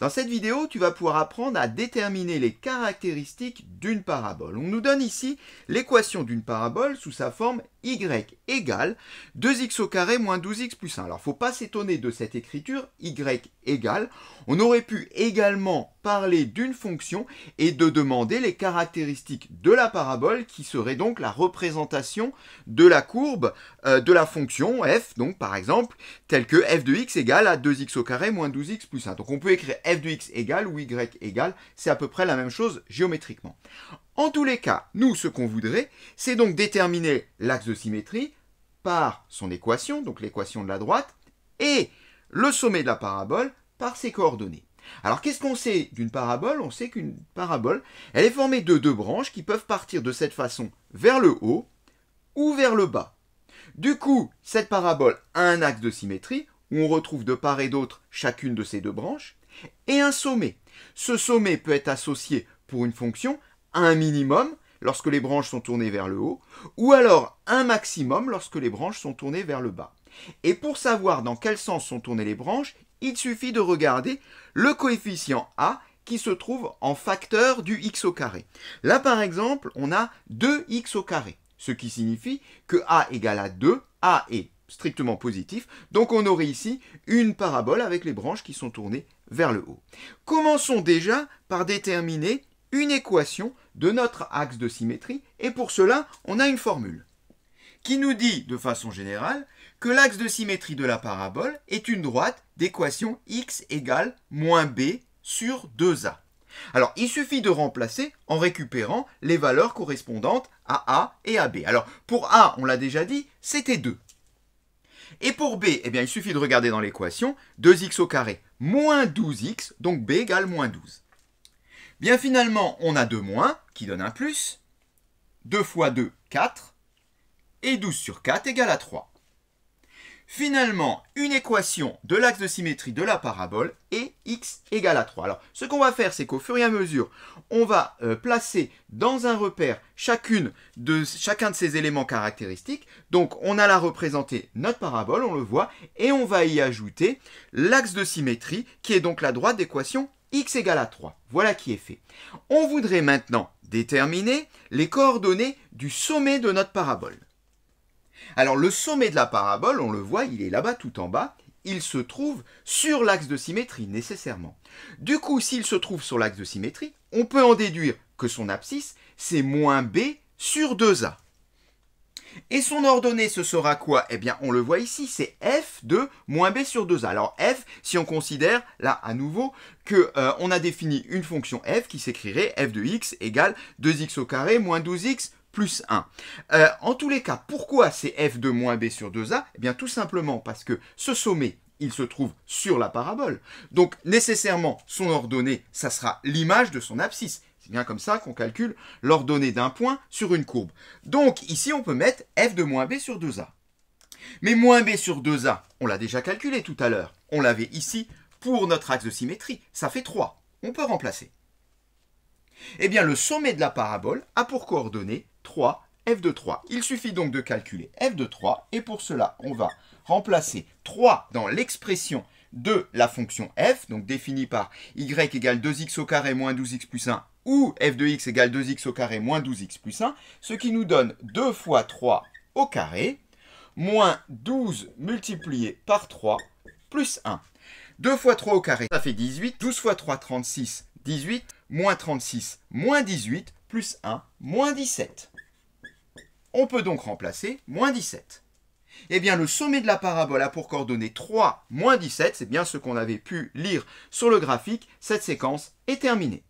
Dans cette vidéo, tu vas pouvoir apprendre à déterminer les caractéristiques d'une parabole. On nous donne ici l'équation d'une parabole sous sa forme y égale 2x au carré moins 12x plus 1. Alors, faut pas s'étonner de cette écriture, y égale. On aurait pu également parler d'une fonction et de demander les caractéristiques de la parabole qui serait donc la représentation de la courbe euh, de la fonction f, donc par exemple, telle que f de x égale à 2x au carré moins 12x plus 1. Donc, on peut écrire f de x égale ou y égale, c'est à peu près la même chose géométriquement. En tous les cas, nous, ce qu'on voudrait, c'est donc déterminer l'axe de symétrie par son équation, donc l'équation de la droite, et le sommet de la parabole par ses coordonnées. Alors qu'est-ce qu'on sait d'une parabole On sait qu'une parabole, elle est formée de deux branches qui peuvent partir de cette façon vers le haut ou vers le bas. Du coup, cette parabole a un axe de symétrie où on retrouve de part et d'autre chacune de ces deux branches et un sommet. Ce sommet peut être associé pour une fonction un minimum lorsque les branches sont tournées vers le haut, ou alors un maximum lorsque les branches sont tournées vers le bas. Et pour savoir dans quel sens sont tournées les branches, il suffit de regarder le coefficient A qui se trouve en facteur du x au carré. Là par exemple, on a 2x au carré, ce qui signifie que A égale à 2, A est strictement positif, donc on aurait ici une parabole avec les branches qui sont tournées vers le haut. Commençons déjà par déterminer une équation de notre axe de symétrie, et pour cela, on a une formule qui nous dit, de façon générale, que l'axe de symétrie de la parabole est une droite d'équation x égale moins b sur 2a. Alors, il suffit de remplacer en récupérant les valeurs correspondantes à a et à b. Alors, pour a, on l'a déjà dit, c'était 2. Et pour b, eh bien, il suffit de regarder dans l'équation 2x au carré moins 12x, donc b égale moins 12. Bien finalement, on a 2 moins, qui donne un plus. 2 fois 2, 4. Et 12 sur 4 égale à 3. Finalement, une équation de l'axe de symétrie de la parabole est x égale à 3. Alors, ce qu'on va faire, c'est qu'au fur et à mesure, on va euh, placer dans un repère chacune de, chacun de ces éléments caractéristiques. Donc, on a la représenté notre parabole, on le voit, et on va y ajouter l'axe de symétrie, qui est donc la droite d'équation x égale à 3. Voilà qui est fait. On voudrait maintenant déterminer les coordonnées du sommet de notre parabole. Alors le sommet de la parabole, on le voit, il est là-bas tout en bas. Il se trouve sur l'axe de symétrie, nécessairement. Du coup, s'il se trouve sur l'axe de symétrie, on peut en déduire que son abscisse, c'est moins b sur 2a. Et son ordonnée, ce sera quoi Eh bien, on le voit ici, c'est f de moins b sur 2a. Alors f, si on considère, là à nouveau, qu'on euh, a défini une fonction f qui s'écrirait f de x égale 2x au carré moins 12x plus 1. Euh, en tous les cas, pourquoi c'est f de moins b sur 2a Eh bien, tout simplement parce que ce sommet il se trouve sur la parabole. Donc nécessairement, son ordonnée, ça sera l'image de son abscisse. C'est bien comme ça qu'on calcule l'ordonnée d'un point sur une courbe. Donc ici, on peut mettre f de moins b sur 2a. Mais moins b sur 2a, on l'a déjà calculé tout à l'heure. On l'avait ici pour notre axe de symétrie. Ça fait 3. On peut remplacer. Eh bien, le sommet de la parabole a pour coordonnée 3, f de 3. Il suffit donc de calculer f de 3. Et pour cela, on va remplacer 3 dans l'expression de la fonction f, donc définie par y égale 2x au carré moins 12x plus 1 ou f de x égale 2x au carré moins 12x plus 1, ce qui nous donne 2 fois 3 au carré, moins 12 multiplié par 3 plus 1. 2 fois 3 au carré, ça fait 18. 12 fois 3, 36, 18. Moins 36, moins 18, plus 1, moins 17. On peut donc remplacer moins 17. Eh bien, le sommet de la parabole a pour coordonnées 3, moins 17. C'est bien ce qu'on avait pu lire sur le graphique. Cette séquence est terminée.